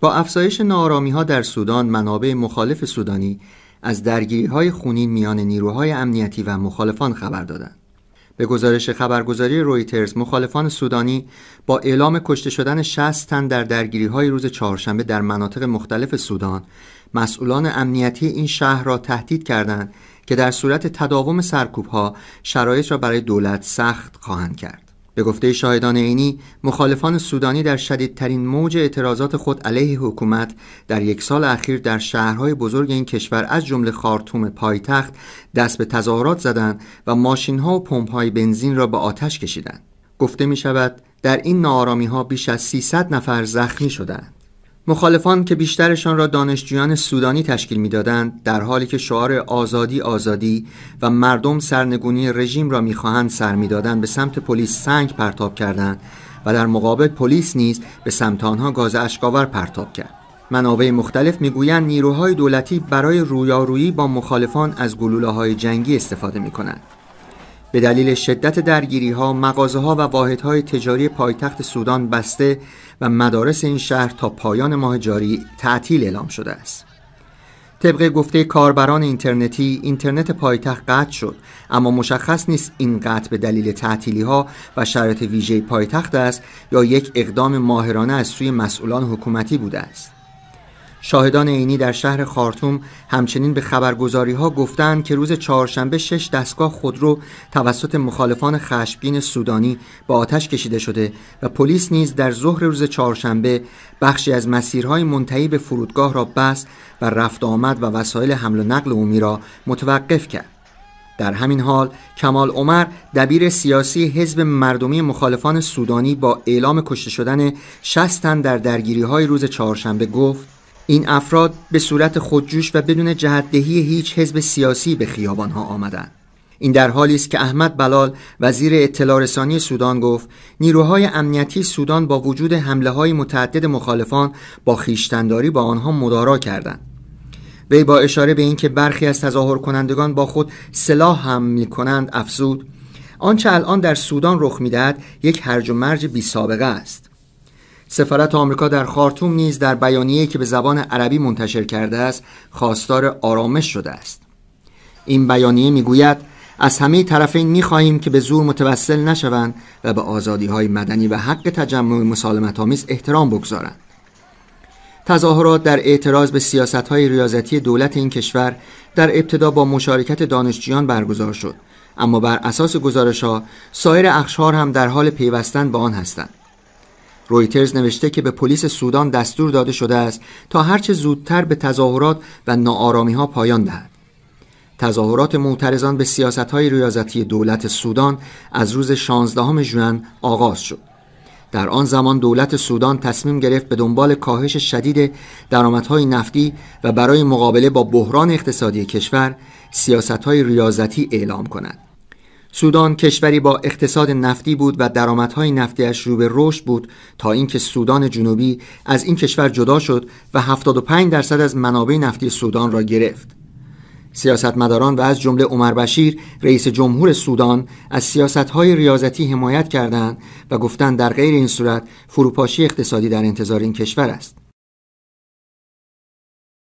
با افزایش نارامی ها در سودان منابع مخالف سودانی از درگیری های خونین میان نیروهای امنیتی و مخالفان خبر دادند. به گزارش خبرگزاری رویترز مخالفان سودانی با اعلام کشته شدن 60 تن در درگیری های روز چهارشنبه در مناطق مختلف سودان مسئولان امنیتی این شهر را تهدید کردند که در صورت تداوم سرکوب ها شرایط را برای دولت سخت خواهند کرد. به گفته شاهدان عینی مخالفان سودانی در شدیدترین موج اعتراضات خود علیه حکومت در یک سال اخیر در شهرهای بزرگ این کشور از جمله خارتوم پایتخت دست به تظاهرات زدند و ماشینها و پمپهای بنزین را به آتش کشیدند گفته می شود در این ناآرامی ها بیش از 300 نفر زخمی شدند مخالفان که بیشترشان را دانشجویان سودانی تشکیل میدادند در حالی که شعار آزادی آزادی و مردم سرنگونی رژیم را میخواهند سر میدادند به سمت پلیس سنگ پرتاب کردند و در مقابل پلیس نیز به سمت آنها گاز اشکاور پرتاب کرد منابع مختلف میگویند نیروهای دولتی برای رویارویی با مخالفان از گلوله های جنگی استفاده می کنند. به دلیل شدت درگیری ها مغازه ها و واحدهای تجاری پایتخت سودان بسته و مدارس این شهر تا پایان ماه جاری تعطیل اعلام شده است طبق گفته کاربران اینترنتی اینترنت پایتخت قطع شد اما مشخص نیست این قطع به دلیل تعطیلی ها و شرایط ویژه پایتخت است یا یک اقدام ماهرانه از سوی مسئولان حکومتی بوده است شاهدان عینی در شهر خارتوم همچنین به خبرگزاری ها گفتند که روز چهارشنبه شش دستگاه خودرو توسط مخالفان خشمگین سودانی به آتش کشیده شده و پلیس نیز در ظهر روز چهارشنبه بخشی از مسیرهای منتهی به فرودگاه را بست و رفت آمد و وسایل حمل و نقل عمومی را متوقف کرد در همین حال کمال عمر دبیر سیاسی حزب مردمی مخالفان سودانی با اعلام کشته شدن 60 تن در درگیری های روز چهارشنبه گفت این افراد به صورت خودجوش و بدون جهدهی هیچ حزب سیاسی به خیابانها آمدند این در حالی است که احمد بلال وزیر اطلاع رسانی سودان گفت نیروهای امنیتی سودان با وجود حمله های متعدد مخالفان با خیشتنداری با آنها مدارا کردند وی با اشاره به اینکه برخی از تظاهر کنندگان با خود سلاح می کنند افزود آنچه الان در سودان رخ میدهد یک هرج و مرج بی سابقه است سفارت آمریکا در خارتوم نیز در بیانیه‌ای که به زبان عربی منتشر کرده است خواستار آرامش شده است این بیانیه میگوید از همه طرفین میخواهیم که به زور متوسل نشوند و به آزادی های مدنی و حق تجمع مسالمت آمیز احترام بگذارند تظاهرات در اعتراض به سیاست های ریاضتی دولت این کشور در ابتدا با مشارکت دانشجویان برگزار شد اما بر اساس گزارش ها سایر اخشار هم در حال پیوستن به آن هستند رویترز نوشته که به پلیس سودان دستور داده شده است تا هرچه زودتر به تظاهرات و ناآرامی ها پایان دهد. تظاهرات معترضان به سیاست های ریاضتی دولت سودان از روز 16 ژوئن آغاز شد. در آن زمان دولت سودان تصمیم گرفت به دنبال کاهش شدید درآمدهای نفتی و برای مقابله با بحران اقتصادی کشور سیاست های ریاضتی اعلام کند. سودان کشوری با اقتصاد نفتی بود و درآمدهای نفتیش رو به رشد بود تا اینکه سودان جنوبی از این کشور جدا شد و 75 درصد از منابع نفتی سودان را گرفت. سیاستمداران و از جمله عمر بشیر رئیس جمهور سودان از سیاستهای ریاضتی حمایت کردند و گفتند در غیر این صورت فروپاشی اقتصادی در انتظار این کشور است.